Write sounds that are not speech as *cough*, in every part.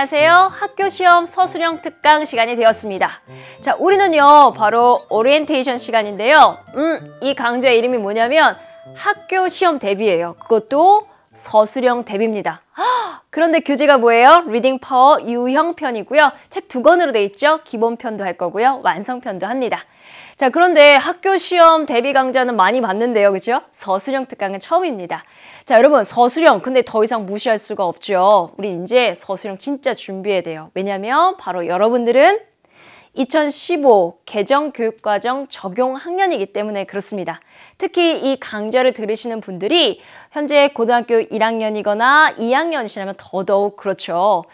안녕하세요. 학교 시험 서술형 특강 시간이 되었습니다. 자, 우리는요, 바로 오리엔테이션 시간인데요. 음, 이 강좌의 이름이 뭐냐면 학교 시험 대비예요. 그것도 서술형 대비입니다. *gasps* 그런데 교재가 뭐예요? 리딩 파워 유형편이고요. 책 두 권으로 돼 있죠. 기본편도 할 거고요. 완성편도 합니다. 자, 그런데 학교 시험 대비 강좌는 많이 봤는데요. 그죠? 서술형 특강은 처음입니다. 자, 여러분, 서술형. 근데 더 이상 무시할 수가 없죠. 우리 이제 서술형 진짜 준비해야 돼요. 왜냐면 바로 여러분들은 2015 개정 교육과정 적용 학년이기 때문에 그렇습니다. 특히 이 강좌를 들으시는 분들이 현재 고등학교 1학년이거나 2학년이시라면 더더욱 그렇죠.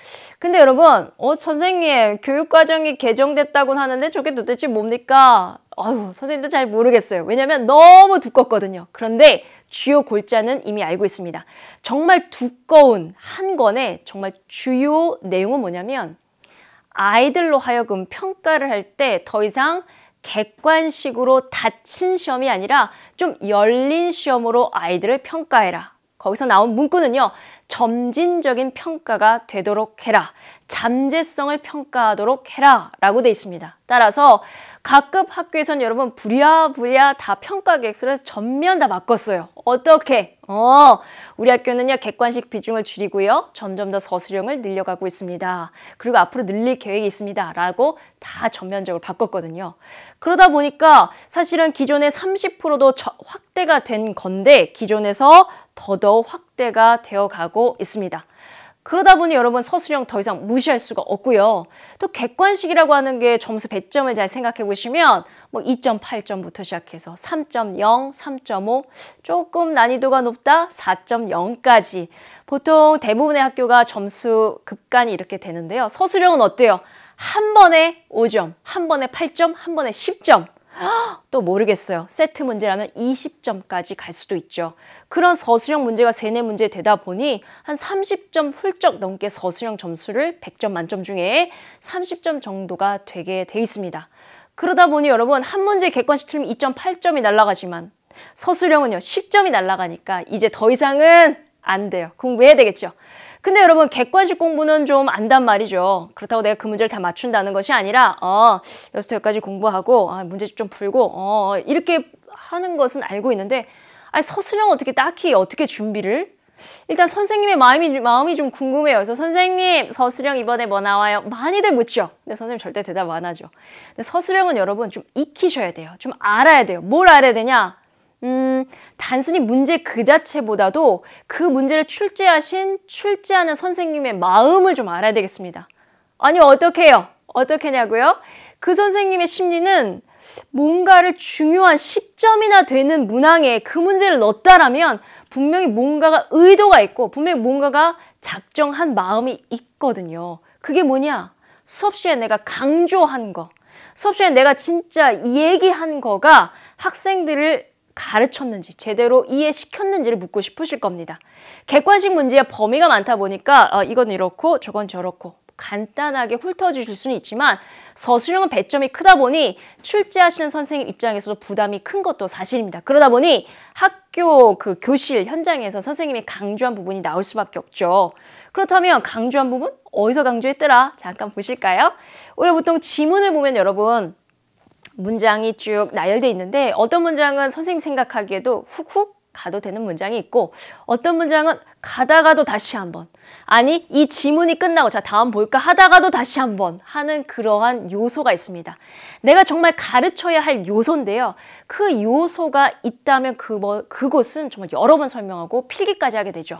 근데 여러분, 어, 선생님, 교육과정이 개정됐다고 하는데 저게 도대체 뭡니까? 어휴, 선생님도 잘 모르겠어요. 왜냐면 너무 두껍거든요. 그런데 주요 골자는 이미 알고 있습니다. 정말 두꺼운 한 권의 정말 주요 내용은 뭐냐면 아이들로 하여금 평가를 할 때 더 이상 객관식으로 닫힌 시험이 아니라 좀 열린 시험으로 아이들을 평가해라. 거기서 나온 문구는요. 점진적인 평가가 되도록 해라. 잠재성을 평가하도록 해라 라고 돼 있습니다. 따라서 각급 학교에서는 여러분 부랴부랴 다 평가 계획서를 전면 다 바꿨어요. 어떻게? 어, 우리 학교는요 객관식 비중을 줄이고요. 점점 더 서술형을 늘려가고 있습니다. 그리고 앞으로 늘릴 계획이 있습니다. 라고 다 전면적으로 바꿨거든요. 그러다 보니까 사실은 기존의 30%도 확대가 된 건데 기존에서 더더욱 확 확대가 되어가고 있습니다. 그러다 보니 여러분 서술형 더 이상 무시할 수가 없고요. 또 객관식이라고 하는 게 점수 배점을 잘 생각해 보시면 뭐 2.8점부터 시작해서 3.0, 3.5, 조금 난이도가 높다 4.0까지 보통 대부분의 학교가 점수 급간이 이렇게 되는데요. 서술형은 어때요? 한 번에 5점, 한 번에 8점, 한 번에 10점 또 모르겠어요. 세트 문제라면 20점까지 갈 수도 있죠. 그런 서술형 문제가 세네 문제 되다 보니 한 30점 훌쩍 넘게 서술형 점수를 100점 만점 중에 30점 정도가 되게 돼 있습니다. 그러다 보니 여러분 한 문제 객관식 틀리면 2.8점이 날아가지만 서술형은요 10점이 날아가니까 이제 더 이상은 안 돼요. 공부해야 되겠죠. 근데 여러분 객관식 공부는 좀 안단 말이죠. 그렇다고 내가 그 문제를 다 맞춘다는 것이 아니라 어, 여기서 여기까지 공부하고 아, 문제집 좀 풀고 어, 이렇게 하는 것은 알고 있는데 아니 서술형 어떻게 딱히 어떻게 준비를 일단 선생님의 마음이, 마음이 좀 궁금해요. 그래서 선생님 서술형 이번에 뭐 나와요? 많이들 묻죠. 근데 선생님 절대 대답 안 하죠. 근데 서술형은 여러분 좀 익히셔야 돼요. 좀 알아야 돼요. 뭘 알아야 되냐? 음, 단순히 문제 그 자체보다도 그 문제를 출제하신 출제하는 선생님의 마음을 좀 알아야 되겠습니다. 아니 어떻게요? 어떻게냐고요? 그 선생님의 심리는 뭔가를 중요한 10점이나 되는 문항에 그 문제를 넣었다라면 분명히 뭔가가 의도가 있고 분명히 뭔가가 작정한 마음이 있거든요. 그게 뭐냐? 수업 시에 내가 강조한 거, 수업 시에 내가 진짜 얘기한 거가 학생들을 가르쳤는지 제대로 이해시켰는지를 묻고 싶으실 겁니다. 객관식 문제의 범위가 많다 보니까 어, 이건 이렇고 저건 저렇고 간단하게 훑어주실 수는 있지만 서술형은 배점이 크다 보니 출제하시는 선생님 입장에서도 부담이 큰 것도 사실입니다. 그러다 보니 학교 그 교실 현장에서 선생님이 강조한 부분이 나올 수밖에 없죠. 그렇다면 강조한 부분 어디서 강조했더라? 잠깐 보실까요? 우리 보통 지문을 보면 여러분 문장이 쭉 나열돼 있는데 어떤 문장은 선생님 생각하기에도 훅훅 가도 되는 문장이 있고 어떤 문장은 가다가도 다시 한번 아니 이 지문이 끝나고 자 다음 볼까 하다가도 다시 한번 하는 그러한 요소가 있습니다. 내가 정말 가르쳐야 할 요소인데요. 그 요소가 있다면 그 뭐, 그곳은 정말 여러 번 설명하고 필기까지 하게 되죠.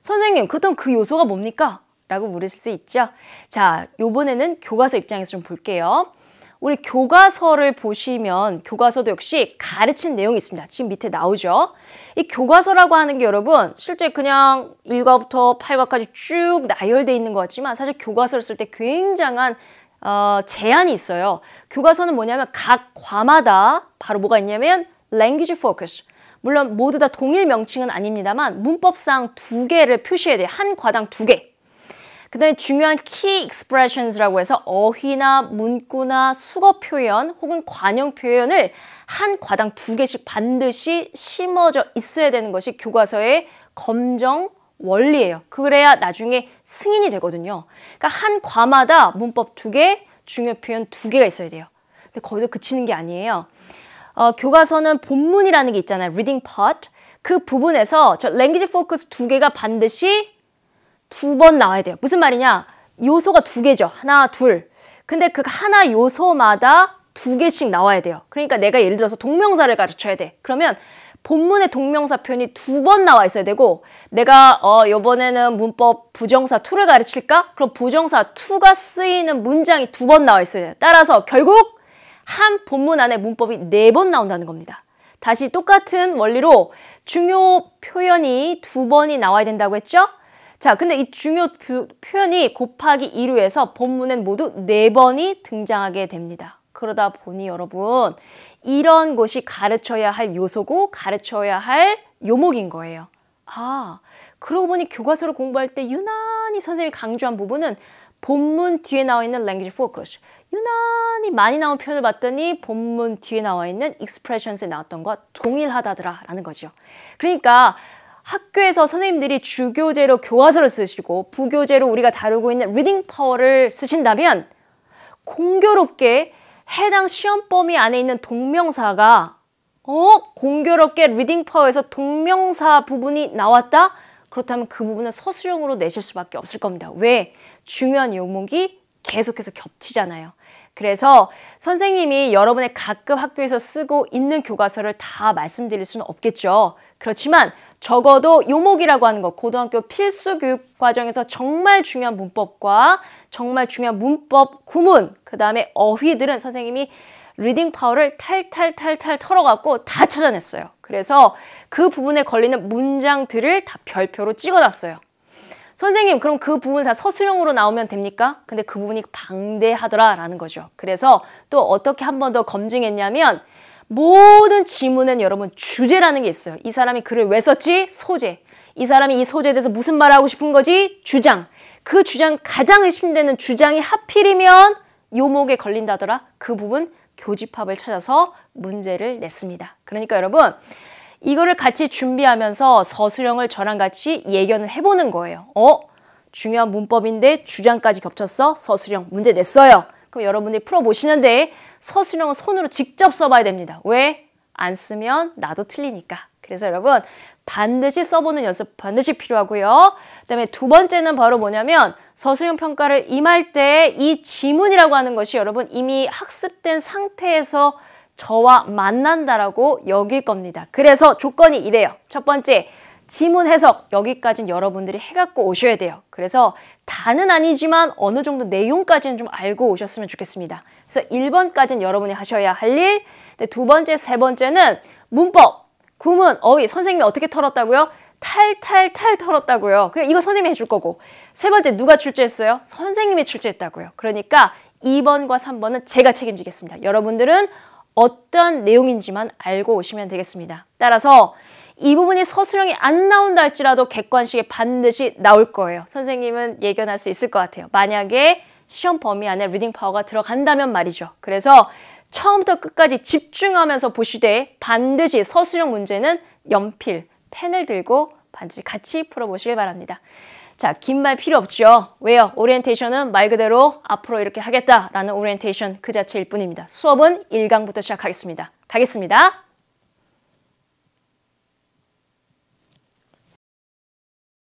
선생님 그렇다면 그 요소가 뭡니까? 라고 물을 수 있죠. 자, 요번에는 교과서 입장에서 좀 볼게요. 우리 교과서를 보시면 교과서도 역시 가르친 내용이 있습니다. 지금 밑에 나오죠. 이 교과서라고 하는 게 여러분 실제 그냥 일과부터팔과까지쭉 나열돼 있는 것 같지만 사실 교과서를 쓸 때 굉장한 어, 제한이 있어요. 교과서는 뭐냐면 각 과마다 바로 뭐가 있냐면 language focus. 물론 모두 다 동일 명칭은 아닙니다만 문법상 두 개를 표시해야 돼요. 한 과당 두 개. 그다음에 중요한 key expressions라고 해서 어휘나 문구나 수거 표현 혹은 관용 표현을 한 과당 두 개씩 반드시 심어져 있어야 되는 것이 교과서의 검정 원리예요. 그래야 나중에 승인이 되거든요. 그러니까 한 과마다 문법 두 개, 중요 표현 두 개가 있어야 돼요. 근데 거기서 그치는 게 아니에요. 어, 교과서는 본문이라는 게 있잖아요. reading part. 그 부분에서 저 language focus 두 개가 반드시 두번 나와야 돼요. 무슨 말이냐? 요소가 두 개죠. 하나, 둘. 근데 그 하나 요소마다 두 개씩 나와야 돼요. 그러니까 내가 예를 들어서 동명사를 가르쳐야 돼. 그러면 본문의 동명사 표현이 두 번 나와 있어야 되고 내가 어 요번에는 문법 부정사 2를 가르칠까? 그럼 부정사 2가 쓰이는 문장이 두 번 나와 있어야 돼. 요 따라서 결국 한 본문 안에 문법이 네 번 나온다는 겁니다. 다시 똑같은 원리로 중요 표현이 두 번이 나와야 된다고 했죠? 자, 근데 이 중요 표현이 곱하기 2로 해서 본문엔 모두 4번이 등장하게 됩니다. 그러다 보니 여러분 이런 것이 가르쳐야 할 요소고 가르쳐야 할 요목인 거예요. 아, 그러고 보니 교과서를 공부할 때 유난히 선생님이 강조한 부분은 본문 뒤에 나와 있는 language focus. 유난히 많이 나온 표현을 봤더니 본문 뒤에 나와 있는 expressions에 나왔던 것과 동일하다더라 라는 거죠. 그러니까 학교에서 선생님들이 주교재로 교과서를 쓰시고 부교재로 우리가 다루고 있는 리딩 파워를 쓰신다면 공교롭게 해당 시험 범위 안에 있는 동명사가 어? 공교롭게 리딩 파워에서 동명사 부분이 나왔다? 그렇다면 그 부분은 서술형으로 내실 수밖에 없을 겁니다. 왜? 중요한 요목이 계속해서 겹치잖아요. 그래서 선생님이 여러분의 각급 학교에서 쓰고 있는 교과서를 다 말씀드릴 수는 없겠죠. 그렇지만 적어도 요목이라고 하는 것, 고등학교 필수 교육 과정에서 정말 중요한 문법과 정말 중요한 문법 구문, 그 다음에 어휘들은 선생님이 리딩 파워를 탈탈탈탈 털어갖고 다 찾아냈어요. 그래서 그 부분에 걸리는 문장들을 다 별표로 찍어놨어요. 선생님 그럼 그 부분 다 서술형으로 나오면 됩니까? 근데 그 부분이 방대하더라라는 거죠. 그래서 또 어떻게 한 번 더 검증했냐면 모든 지문엔 여러분 주제라는 게 있어요. 이 사람이 글을 왜 썼지? 소재. 이 사람이 이 소재에 대해서 무슨 말을 하고 싶은 거지? 주장. 그 주장 가장 의심되는 주장이 하필이면 요목에 걸린다더라. 그 부분 교집합을 찾아서 문제를 냈습니다. 그러니까 여러분 이거를 같이 준비하면서 서술형을 저랑 같이 예견을 해보는 거예요. 어? 중요한 문법인데 주장까지 겹쳤어? 서술형 문제 냈어요. 그럼 여러분들이 풀어보시는데 서술형은 손으로 직접 써봐야 됩니다. 왜? 안 쓰면 나도 틀리니까. 그래서 여러분 반드시 써보는 연습 반드시 필요하고요. 그다음에 두 번째는 바로 뭐냐면 서술형 평가를 임할 때 이 지문이라고 하는 것이 여러분 이미 학습된 상태에서 저와 만난다라고 여길 겁니다. 그래서 조건이 이래요. 첫 번째, 지문 해석 여기까지는 여러분들이 해갖고 오셔야 돼요. 그래서 다는 아니지만 어느 정도 내용까지는 좀 알고 오셨으면 좋겠습니다. 그래서 1번까지는 여러분이 하셔야 할 일, 두 번째, 세 번째는 문법, 구문, 어휘, 선생님이 어떻게 털었다고요? 탈탈탈 털었다고요. 그냥 이거 선생님이 해줄 거고. 세 번째, 누가 출제했어요? 선생님이 출제했다고요. 그러니까 2번과 3번은 제가 책임지겠습니다. 여러분들은 어떤 내용인지만 알고 오시면 되겠습니다. 따라서 이 부분이 서술형이 안 나온다 할지라도 객관식에 반드시 나올 거예요. 선생님은 예견할 수 있을 것 같아요. 만약에 시험 범위 안에 리딩 파워가 들어간다면 말이죠. 그래서 처음부터 끝까지 집중하면서 보시되 반드시 서술형 문제는 연필, 펜을 들고 반드시 같이 풀어보시길 바랍니다. 자, 긴 말 필요 없죠. 왜요? 오리엔테이션은 말 그대로 앞으로 이렇게 하겠다라는 오리엔테이션 그 자체일 뿐입니다. 수업은 1강부터 시작하겠습니다. 가겠습니다.